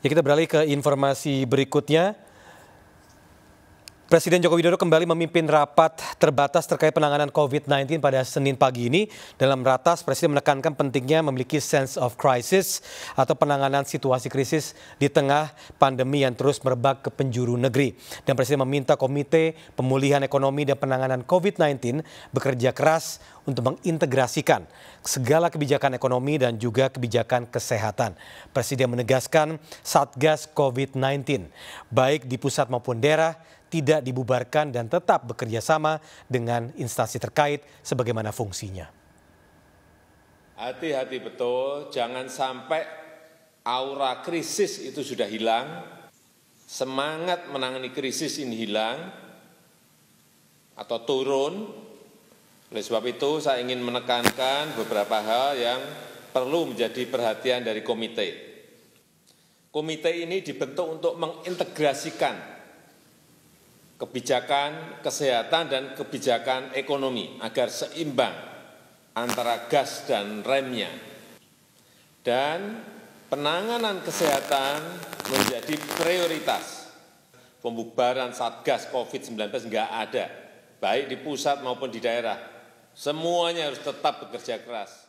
Ya kita beralih ke informasi berikutnya. Presiden Joko Widodo kembali memimpin rapat terbatas terkait penanganan COVID-19 pada Senin pagi ini. Dalam ratas, Presiden menekankan pentingnya memiliki sense of crisis atau penanganan situasi krisis di tengah pandemi yang terus merebak ke penjuru negeri. Dan Presiden meminta Komite Pemulihan Ekonomi dan Penanganan COVID-19 bekerja keras untuk mengintegrasikan segala kebijakan ekonomi dan juga kebijakan kesehatan. Presiden menegaskan Satgas COVID-19 baik di pusat maupun daerah tidak dibubarkan dan tetap bekerja sama dengan instansi terkait sebagaimana fungsinya. Hati-hati betul, jangan sampai aura krisis itu sudah hilang, semangat menangani krisis ini hilang atau turun, oleh sebab itu saya ingin menekankan beberapa hal yang perlu menjadi perhatian dari komite. Komite ini dibentuk untuk mengintegrasikan kebijakan kesehatan dan kebijakan ekonomi agar seimbang antara gas dan remnya. Dan penanganan kesehatan menjadi prioritas. Pembubaran Satgas COVID-19 enggak ada, baik di pusat maupun di daerah semuanya harus tetap bekerja keras